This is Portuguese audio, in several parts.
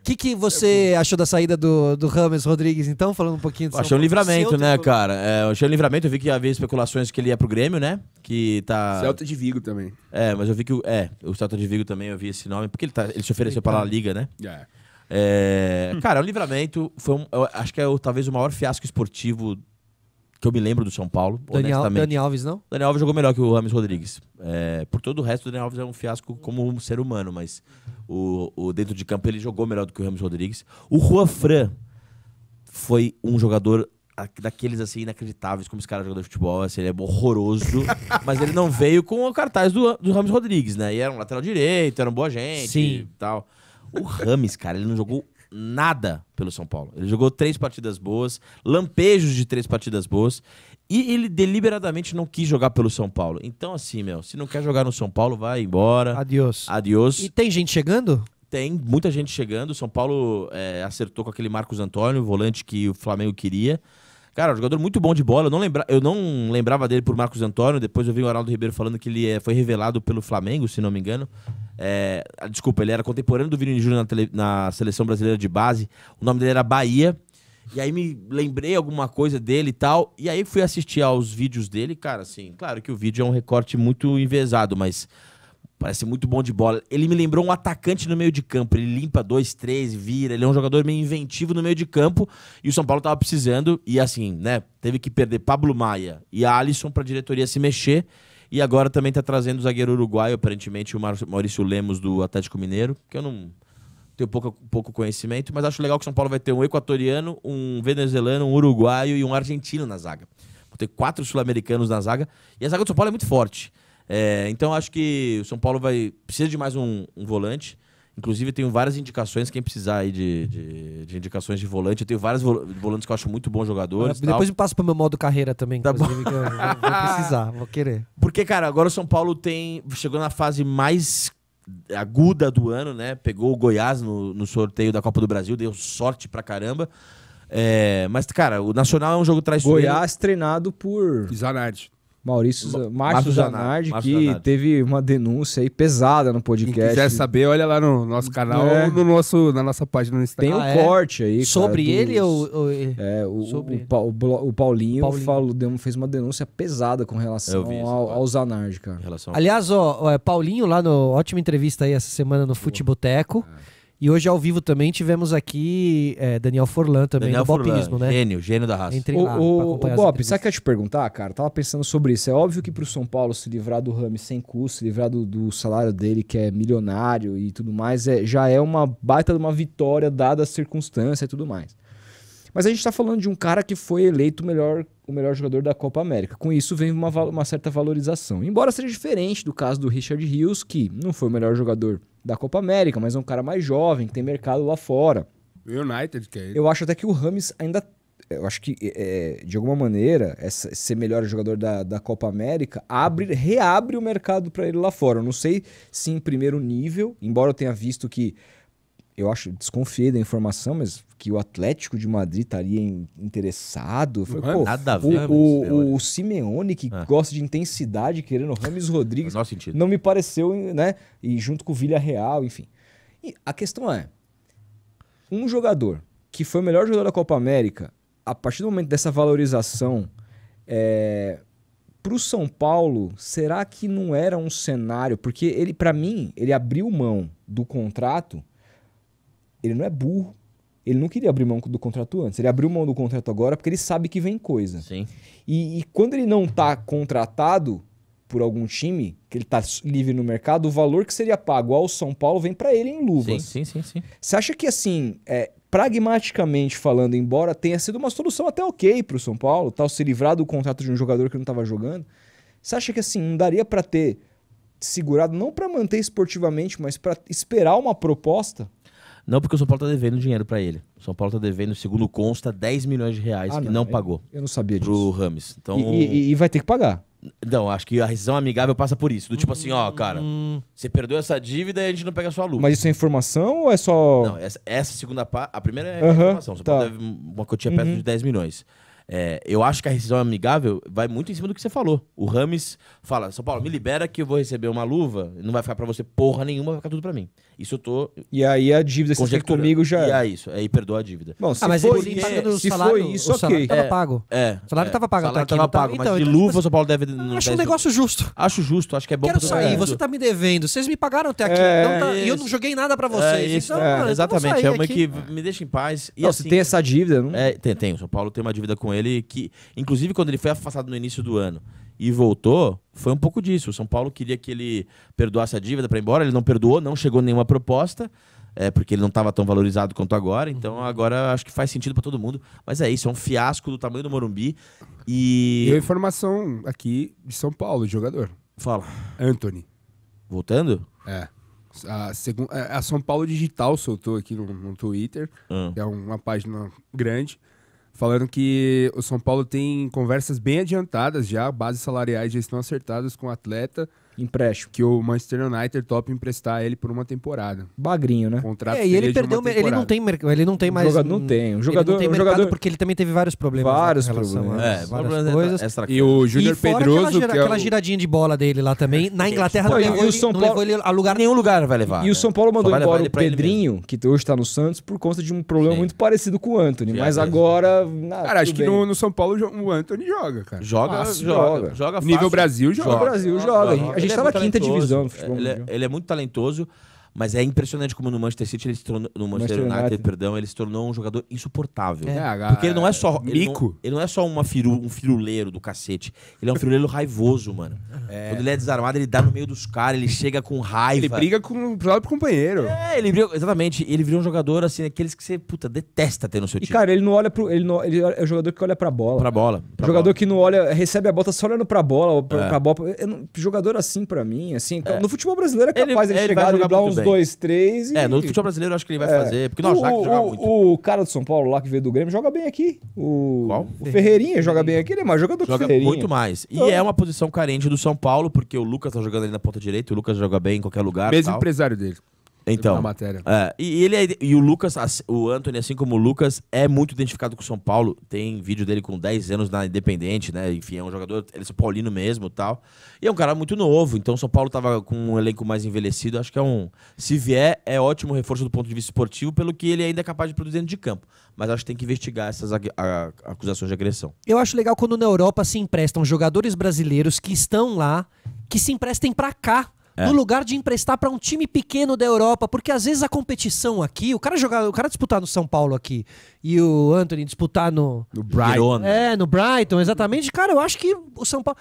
O que, que é você é achou da saída do, do Rames Rodrigues, então, falando um pouquinho do Achei um livramento, né, cara? É, achei um livramento, eu vi que havia especulações que ele ia pro Grêmio, né? Que tá. Celta de Vigo também. É, mas eu vi que o. É, o Celta de Vigo também eu vi esse nome, porque ele, tá, ele se ofereceu para a tá. Liga, né? É. É, cara, o é livramento foi um, acho que é talvez o maior fiasco esportivo que eu me lembro do São Paulo. Daniel Daniel Alves, não? Daniel Alves jogou melhor que o Rames Rodrigues. É, por todo o resto, o Daniel Alves é um fiasco como um ser humano, mas o, o dentro de campo ele jogou melhor do que o Rames Rodrigues. O Juan Fran foi um jogador daqueles assim inacreditáveis como esse cara jogador de futebol, assim, ele é horroroso, mas ele não veio com o cartaz do, do Rames Rodrigues, né? E era um lateral direito, era um boa gente Sim. e tal. O Rames, cara, ele não jogou nada pelo São Paulo. Ele jogou três partidas boas, lampejos de três partidas boas, e ele deliberadamente não quis jogar pelo São Paulo. Então, assim, meu, se não quer jogar no São Paulo, vai embora. Adiós. Adiós. E tem gente chegando? Tem muita gente chegando. São Paulo é, acertou com aquele Marcos Antônio, volante que o Flamengo queria. Cara, um jogador muito bom de bola. Eu não, lembra, eu não lembrava dele por Marcos Antônio. Depois eu vi o Arnaldo Ribeiro falando que ele eh, foi revelado pelo Flamengo, se não me engano. É, desculpa, ele era contemporâneo do Vini Júnior na, tele, na seleção brasileira de base. O nome dele era Bahia. E aí me lembrei alguma coisa dele e tal. E aí fui assistir aos vídeos dele, cara, assim, claro que o vídeo é um recorte muito envezado, mas Parece muito bom de bola. Ele me lembrou um atacante no meio de campo. Ele limpa dois, três, vira. Ele é um jogador meio inventivo no meio de campo. E o São Paulo estava precisando. E assim, né? Teve que perder Pablo Maia e Alisson para a diretoria se mexer. E agora também está trazendo o zagueiro uruguaio, aparentemente, o Maurício Lemos do Atlético Mineiro. Que eu não tenho pouco, pouco conhecimento. Mas acho legal que o São Paulo vai ter um equatoriano, um venezuelano, um uruguaio e um argentino na zaga. Vou ter quatro sul-americanos na zaga. E a zaga do São Paulo é muito forte. É, então acho que o São Paulo vai precisa de mais um, um volante. Inclusive, tenho várias indicações, quem precisar aí de, de, de, indicações de volante. Eu tenho vários volantes que eu acho muito bons jogadores. Ah, depois me passa pro meu modo carreira também, tá bom. Que eu, eu vou precisar, vou querer. Porque, cara, agora o São Paulo tem. Chegou na fase mais aguda do ano, né? Pegou o Goiás no, no sorteio da Copa do Brasil, deu sorte pra caramba. É, mas, cara, o Nacional é um jogo traiçoeiro. Goiás treinado por. Zanardi. Maurício, Márcio Zanardi, que Zanardi. teve uma denúncia aí pesada no podcast. Quem quiser saber, olha lá no nosso canal é. ou no nosso, na nossa página no Instagram. Tem um ah, é? corte aí, Sobre cara, ele dos... ou... É, o, Sobre... o, o, o Paulinho, Paulinho. Falou, fez uma denúncia pesada com relação isso, ao, ao, Zanardi, cara. Relação... Aliás, ó, é, Paulinho lá no... Ótima entrevista aí essa semana no Futeboteco. É. E hoje ao vivo também tivemos aqui é, Daniel Forlan também, Daniel Bopismo, né? Gênio, gênio da raça. Entrei o, lá o, o Bop, sabe o que eu ia te perguntar, cara? Tava pensando sobre isso. É óbvio que pro São Paulo se livrar do Rami sem custo, se livrar do, do, salário dele, que é milionário e tudo mais, é, já é uma baita de uma vitória, dada a circunstância e tudo mais. Mas a gente tá falando de um cara que foi eleito o melhor, o melhor jogador da Copa América. Com isso vem uma, uma certa valorização. Embora seja diferente do caso do Richard Rios, que não foi o melhor jogador da Copa América, mas é um cara mais jovem, que tem mercado lá fora. United, que é ele. Eu acho até que o Rames ainda. Eu acho que, é, é de alguma maneira, essa, ser melhor jogador da, da Copa América abre, reabre o mercado para ele lá fora. Eu não sei se em primeiro nível, embora eu tenha visto que eu acho, desconfiei da informação, mas que o Atlético de Madrid estaria interessado. Falei, é Pô, nada a ver. O, o, o, o Simeone, que ah. gosta de intensidade, querendo Rames Rodrigues, Nosso sentido. não me pareceu, né? E junto com o Vilha Real, enfim. E a questão é, um jogador que foi o melhor jogador da Copa América, a partir do momento dessa valorização, é, para o São Paulo, será que não era um cenário? Porque ele, para mim, ele abriu mão do contrato ele não é burro. Ele não queria abrir mão do contrato antes. Ele abriu mão do contrato agora porque ele sabe que vem coisa. Sim. E, e quando ele não está contratado por algum time, que ele está livre no mercado, o valor que seria pago ao São Paulo vem para ele em luvas. Sim, sim, sim, Você acha que, assim, é, pragmaticamente falando, embora tenha sido uma solução até ok para o São Paulo, tal, se livrar do contrato de um jogador que não estava jogando, você acha que, assim, não daria para ter segurado, não para manter esportivamente, mas para esperar uma proposta não porque o São Paulo está devendo dinheiro para ele. O São Paulo está devendo, segundo consta, 10 milhões de reais ah, que não, não pagou. Eu, eu não sabia disso. Pro Rames. Então, e, e, e, vai ter que pagar. Não, acho que a rescisão amigável passa por isso. Do tipo hum, assim, ó, hum. cara, hum. você perdeu essa dívida e a gente não pega a sua luva. Mas isso é informação ou é só. Não, essa, essa segunda parte. A primeira é uh -huh, informação. São tá. deve uma quantia perto uhum. de 10 milhões. É, eu acho que a rescisão amigável vai muito em cima do que você falou. O Rames fala: São Paulo, me libera que eu vou receber uma luva, não vai ficar para você porra nenhuma, vai ficar tudo para mim. Isso eu tô. E aí a dívida se você comigo já. E é isso, aí perdoa a dívida. Bom, ah, se ah, mas foi, ele se salário, foi isso, o salário okay. tava é, pago. É, o salário é, tava pago, salário tá tava tá, tá. pago, mas então, de luva o São Paulo deve. Acho um negócio justo. Acho justo, acho que é bom Quero sair, é. você tá me devendo, vocês me pagaram até aqui. É, então tá, e eu não joguei nada para vocês. É isso, então, mano, é, então exatamente, é uma que me deixa em paz. Você se assim, tem essa dívida, não? É, tem, tem. O São Paulo tem uma dívida com ele ele que, inclusive, quando ele foi afastado no início do ano e voltou, foi um pouco disso. O São Paulo queria que ele perdoasse a dívida para ir embora, ele não perdoou, não chegou nenhuma proposta. É, porque ele não estava tão valorizado quanto agora, então uhum. agora acho que faz sentido para todo mundo. Mas é isso, é um fiasco do tamanho do Morumbi. E. E a informação aqui de São Paulo, de jogador. Fala. Anthony. Voltando? É. A, é, a São Paulo Digital soltou aqui no, no Twitter, hum. que é uma página grande falando que o São Paulo tem conversas bem adiantadas já, bases salariais já estão acertadas com o atleta empréstimo. Que o Manchester United top emprestar ele por uma temporada. Bagrinho, né? contrato é, e ele perdeu, ele não tem, ele não tem mais. não tem. o jogador, ele não tem um jogador porque ele também teve vários problemas. Né, vários né, problemas. É, várias coisas. Extra, extra e o Júnior Pedroso. É aquela, que é aquela o... giradinha de bola dele lá também. Na Inglaterra não, levou, ele, São Paulo... levou ele a lugar nenhum lugar vai levar. E o São Paulo mandou embora o Pedrinho, que hoje está no Santos, por conta de um problema muito parecido com o Anthony. mas é agora. Ah, cara, acho que no, São Paulo o Anthony joga, cara. Joga, joga. Joga, Nível Brasil joga. Brasil joga. joga. A gente gente na é quinta divisão do futebol. Ele é, ele é muito talentoso. Mas é impressionante como no Manchester City ele se tornou, no Manchester, Manchester United, United, perdão, ele se tornou um jogador insuportável. É, é porque ele não é, é só ele não, ele não, é só uma firu, um firuleiro do cacete. Ele é um firuleiro raivoso, mano. É. Quando ele é desarmado, ele dá no meio dos caras, ele chega com raiva. Ele briga com o próprio companheiro. É, ele briga, exatamente. Ele virou um jogador assim, aqueles que você, puta, detesta ter no seu time. E cara, ele não olha pro ele, não, ele é o jogador que olha pra bola. Pra bola. Pra jogador bola. que não olha, recebe a bola, tá só olhando pra bola, pra, é. pra bola. jogador assim pra mim, assim, é. no futebol brasileiro é capaz ele, de ele chegar e driblar uns dois, três. É, e... É, no futebol brasileiro eu acho que ele vai é. fazer. Porque nós o, Jaque joga o, muito. O cara do São Paulo lá que veio do Grêmio joga bem aqui. O, Qual? o Ferreirinha joga bem aqui, ele é mais jogador joga que o Ferreirinha. muito mais. E então... é uma posição carente do São Paulo, porque o Lucas tá jogando ali na ponta direita, o Lucas joga bem em qualquer lugar. Mesmo tal. empresário dele. Então, matéria. É, e ele é, e o Lucas, o Anthony, assim como o Lucas, é muito identificado com o São Paulo. Tem vídeo dele com 10 anos na Independente, né? Enfim, é um jogador, ele é São Paulino mesmo, tal. E é um cara muito novo, então São Paulo tava com um elenco mais envelhecido, acho que é um, se vier é ótimo reforço do ponto de vista esportivo, pelo que ele ainda é capaz de produzir dentro de campo, mas acho que tem que investigar essas a, acusações de agressão. Eu acho legal quando na Europa se emprestam jogadores brasileiros que estão lá, que se emprestem para cá é. No lugar de emprestar para um time pequeno da Europa, porque às vezes a competição aqui, o cara jogar, o cara disputar no São Paulo aqui e o Anthony disputar no no Brighton. É, no Brighton, exatamente. Cara, eu acho que o São Paulo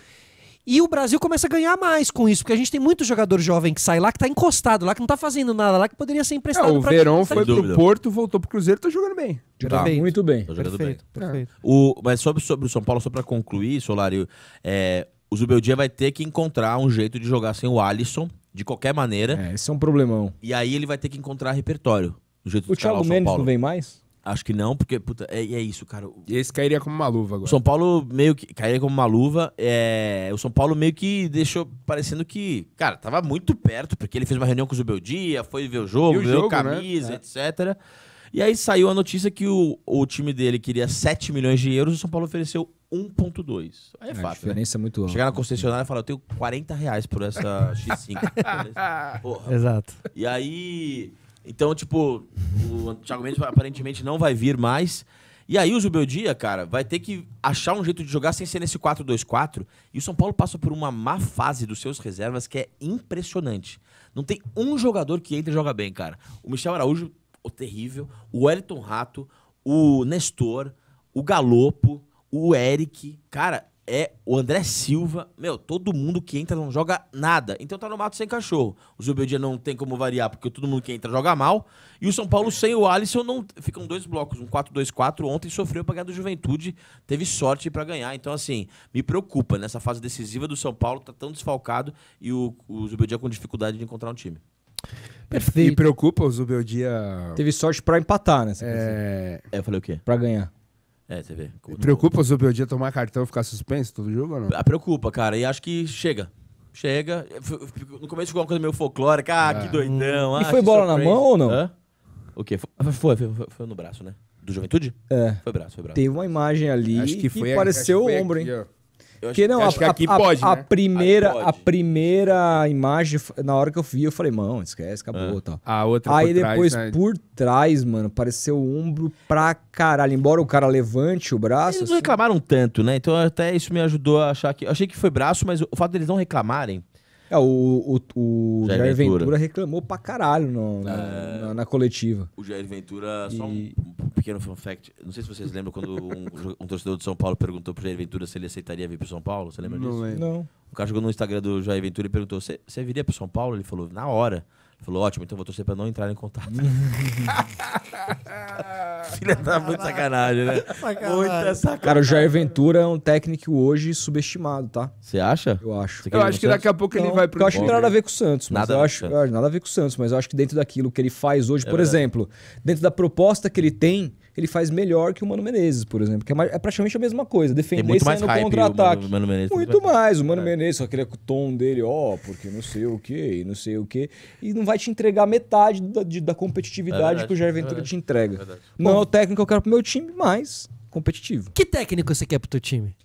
e o Brasil começa a ganhar mais com isso, porque a gente tem muito jogador jovem que sai lá, que tá encostado lá, que não tá fazendo nada lá, que poderia ser emprestado. É, o Verão foi pro Porto, voltou pro Cruzeiro, tá jogando bem. Tá. tá. Muito bem. Tá jogando perfeito, bem. Perfeito. O, mas sobre, sobre o São Paulo, só para concluir, Solário, é, o Zubeldia vai ter que encontrar um jeito de jogar sem o Alisson, de qualquer maneira. É, esse é um problemão. E aí ele vai ter que encontrar repertório. Do jeito o Thiago Mendes não vem mais? Acho que não, porque puta, é, é, isso, cara. E Esse cairia como uma luva agora. O São Paulo meio que cairia como uma luva. É, o São Paulo meio que deixou parecendo que, cara, tava muito perto, porque ele fez uma reunião com o Zubeldia, foi ver o jogo, viu né? camisa, né? etc. E aí saiu a notícia que o, o time dele queria 7 milhões de euros e o São Paulo ofereceu 1.2. Aí é, é fácil. A né? diferença né? é muito alta. Chegar na concessionária e falar, eu tenho 40 reais por essa X5. Porra. Exato. E aí... Então, tipo, o Thiago Mendes aparentemente não vai vir mais. E aí o Zubeldia, cara, vai ter que achar um jeito de jogar sem ser nesse 4-2-4. E o São Paulo passa por uma má fase dos seus reservas que é impressionante. Não tem um jogador que entra e joga bem, cara. O Michel Araújo, o terrível. O Wellington Rato. O Nestor. O Galopo o Eric, cara, é o André Silva. Meu, todo mundo que entra não joga nada. Então tá no mato sem cachorro. O Zubeldia não tem como variar, porque todo mundo que entra joga mal. E o São Paulo sem o Alisson não. Ficam dois blocos, um 4-2-4. Ontem sofreu pra ganhar do Juventude, teve sorte para ganhar. Então, assim, me preocupa nessa fase decisiva do São Paulo, tá tão desfalcado e o, o Zubeldia com dificuldade de encontrar um time. Perfeito. Me preocupa o Zubeldia. Teve sorte para empatar, né? É... é, eu falei o quê? Pra ganhar. É, você vê. Como... Preocupa o o dia tomar cartão e ficar suspenso todo jogo ou não? A ah, Preocupa, cara. E acho que chega. Chega. No começo ficou uma coisa meio folclórica. Ah, ah. que é. doidão. E ah, foi bola na mão ou não? Hã? O quê? Foi, foi, foi, foi, no braço, né? Do Juventude? É. Foi braço, foi braço. Teve uma imagem ali acho que, foi, que pareceu acho que o ombro, aqui, hein? Ó. Eu acho, que não, acho a, que aqui a, pode, a, né? a primeira, pode. a primeira imagem, na hora que eu vi, eu falei, mano, esquece, acabou, ah. tal. A outra Aí depois, trás, né? por trás, mano, pareceu o ombro pra caralho. Embora o cara levante o braço... Eles assim... não reclamaram tanto, né? Então até isso me ajudou a achar que... Eu achei que foi braço, mas o fato deles não reclamarem é, o, o, o Jair, Jair Ventura. Ventura. reclamou pra caralho no, é... na, na, coletiva. O Jair Ventura, só um pequeno fun fact. Não sei se vocês lembram quando um, um, torcedor de São Paulo perguntou pro Jair Ventura se ele aceitaria vir pro São Paulo. Você lembra não disso? Lembro. Não. O cara chegou no Instagram do Jair Ventura e perguntou: Você viria pro São Paulo? Ele falou: Na hora. Falou, ótimo, então vou torcer pra não entrar em contato. Filha tá muito sacanagem, né? Muita sacanagem. Cara, o Jair Ventura é um técnico hoje subestimado, tá? Você acha? Eu acho. eu acho que daqui a pouco ele então, vai pro Eu acho que não tem nada a ver com o Santos. Nada, eu acho, é, nada a ver com o Santos, mas eu acho que dentro daquilo que ele faz hoje, é por verdade. exemplo, dentro da proposta que ele tem ele faz melhor que o Mano Menezes, por exemplo, que é, mais, é praticamente a mesma coisa, defender e sair no contra-ataque. Muito, mais, muito mais, o Mano é. Menezes, só que é o tom dele, ó, oh, porque não sei o que, não sei o que, e não vai te entregar metade da, de, da competitividade é que o Jair é Ventura te entrega. É não Bom, é o técnico que eu quero pro meu time, mas competitivo. Que técnico você quer pro teu time?